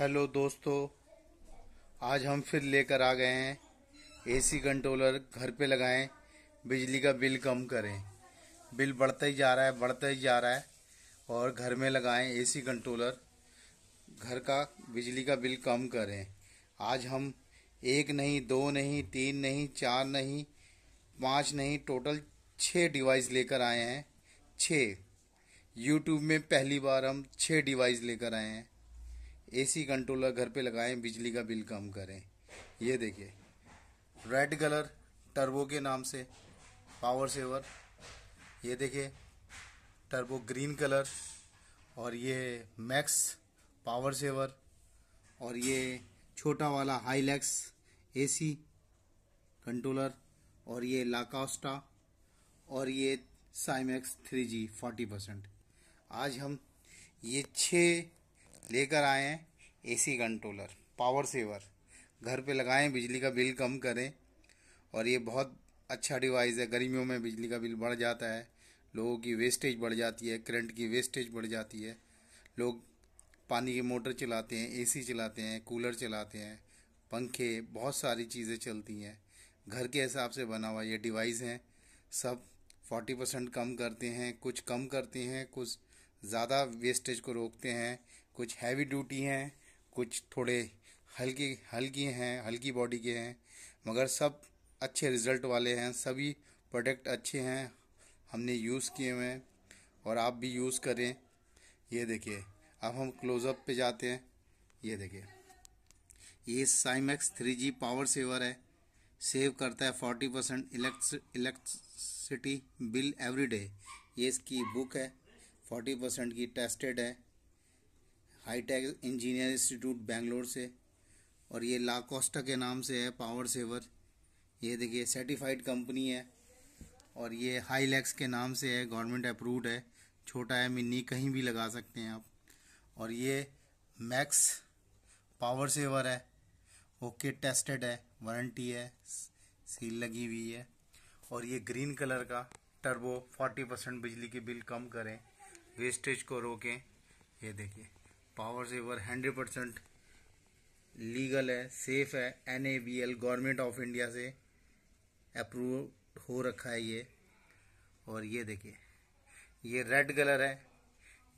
hello दोस्तों आज हम फिर लेकर आ गए हैं एसी कंट्रोलर घर पे लगाएं बिजली का बिल कम करें बिल बढ़ता ही जा रहा है बढ़ता ही जा रहा है और घर में लगाएं एसी कंट्रोलर घर का बिजली का बिल कम करें आज हम एक नहीं दो नहीं तीन नहीं चार नहीं पाँच नहीं टोटल छः डिवाइस लेकर आए हैं छः यूट्यूब में पहली बार हम छः डिवाइस लेकर आए हैं एसी कंट्रोलर घर पे लगाएं बिजली का बिल कम करें ये देखिए रेड कलर टर्बो के नाम से पावर सेवर ये देखिए टर्बो ग्रीन कलर और ये मैक्स पावर सेवर और ये छोटा वाला हाईलैक्स एसी कंट्रोलर और ये लाकास्टा और ये साइमैक्स थ्री जी फोर्टी परसेंट आज हम ये छः लेकर आए हैं सी कंट्रोलर पावर सेवर घर पे लगाएं बिजली का बिल कम करें और ये बहुत अच्छा डिवाइस है गर्मियों में बिजली का बिल बढ़ जाता है लोगों की वेस्टेज बढ़ जाती है करंट की वेस्टेज बढ़ जाती है लोग पानी की मोटर चलाते हैं एसी चलाते हैं कूलर चलाते हैं पंखे बहुत सारी चीज़ें चलती हैं घर के हिसाब से बना हुआ ये डिवाइस हैं सब फोर्टी परसेंट कम करते हैं कुछ कम करते हैं कुछ ज़्यादा वेस्टेज को रोकते हैं कुछ हैवी ड्यूटी हैं कुछ थोड़े हल्की हल्की हैं हल्की बॉडी के हैं मगर सब अच्छे रिजल्ट वाले हैं सभी प्रोडक्ट अच्छे हैं हमने यूज़ किए हुए हैं और आप भी यूज़ करें ये देखिए अब हम क्लोजअप पे जाते हैं ये देखिए ये साइमैक्स थ्री जी पावर सेवर है सेव करता है forty percent electricity bill every day ये इसकी बुक है फोर्टी परसेंट की टेस्टेड है हाईटेक इंजीनियर इंस्टीट्यूट बेंगलोर से और ये लाकोस्टा के नाम से है पावर सेवर ये देखिए सर्टिफाइड कंपनी है और ये हाईलैक्स के नाम से है गवर्नमेंट अप्रूव्ड है छोटा है मिनी कहीं भी लगा सकते हैं आप और ये मैक्स पावर सेवर है ओके टेस्टेड है वारंटी है सील लगी हुई है और ये ग्रीन कलर का टर्बो 40 परसेंट बिजली के बिल कम करें वेस्टेज को रोकें ये देखिए power saver hundred percent legal है सेफ है N A B L government of India से अप्रूव हो रखा है ये और ये देखिए ये रेड कलर है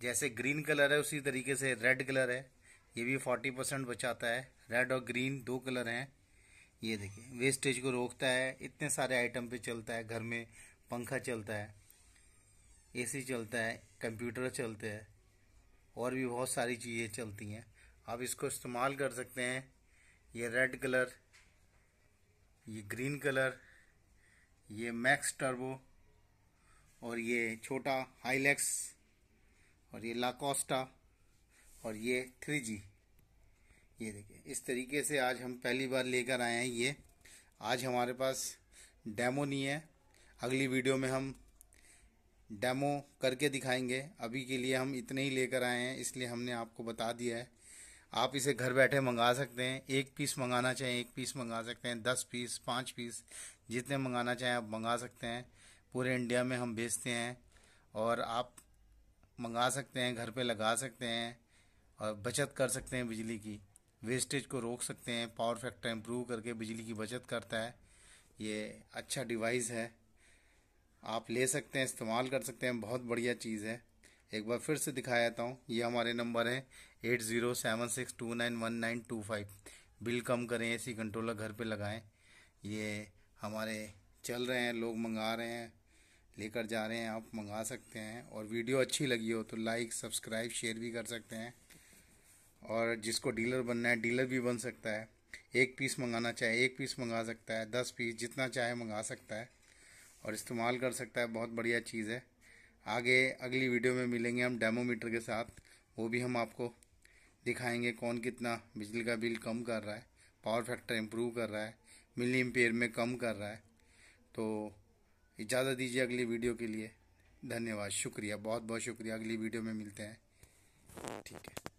जैसे ग्रीन कलर है उसी तरीके से रेड कलर है ये भी फोर्टी परसेंट बचाता है रेड और ग्रीन दो कलर हैं ये देखिए वेस्टेज को रोकता है इतने सारे आइटम पे चलता है घर में पंखा चलता है एसी चलता है कंप्यूटर चलते हैं और भी बहुत सारी चीज़ें चलती हैं आप इसको इस्तेमाल कर सकते हैं ये रेड कलर ये ग्रीन कलर ये मैक्स टर्बो और ये छोटा हाईलैक्स और ये लाकोस्टा और ये थ्री जी ये देखिए इस तरीके से आज हम पहली बार लेकर आए हैं ये आज हमारे पास डेमो नहीं है अगली वीडियो में हम डेमो करके दिखाएंगे अभी के लिए हम इतने ही लेकर आए हैं इसलिए हमने आपको बता दिया है आप इसे घर बैठे मंगा सकते हैं एक पीस मंगाना चाहें एक पीस मंगा सकते हैं दस पीस पाँच पीस जितने मंगाना चाहें आप मंगा सकते हैं पूरे इंडिया में हम बेचते हैं और आप मंगा सकते हैं घर पे लगा सकते हैं और बचत कर सकते हैं बिजली की वेस्टेज को रोक सकते हैं पावर फैक्टर इम्प्रूव करके बिजली की बचत करता है ये अच्छा डिवाइस है आप ले सकते हैं इस्तेमाल कर सकते हैं बहुत बढ़िया चीज़ है एक बार फिर से दिखा जाता हूँ ये हमारे नंबर हैं eight zero seven six two nine one nine two five bill कम करें एसी कंट्रोलर घर पे लगाएं ये हमारे चल रहे हैं लोग मंगा रहे हैं लेकर जा रहे हैं आप मंगा सकते हैं और वीडियो अच्छी लगी हो तो लाइक सब्सक्राइब शेयर भी कर सकते हैं और जिसको डीलर बनना है डीलर भी बन सकता है एक पीस मंगाना चाहे एक पीस मंगा सकता है दस पीस जितना चाहे मंगा सकता है और इस्तेमाल कर सकता है बहुत बढ़िया चीज़ है आगे अगली वीडियो में मिलेंगे हम डेमोमीटर के साथ वो भी हम आपको दिखाएंगे कौन कितना बिजली का बिल कम कर रहा है पावर फैक्टर इम्प्रूव कर रहा है मिली एम्पेयर में कम कर रहा है तो इजाज़त दीजिए अगली वीडियो के लिए धन्यवाद शुक्रिया बहुत बहुत शुक्रिया अगली वीडियो में मिलते हैं ठीक है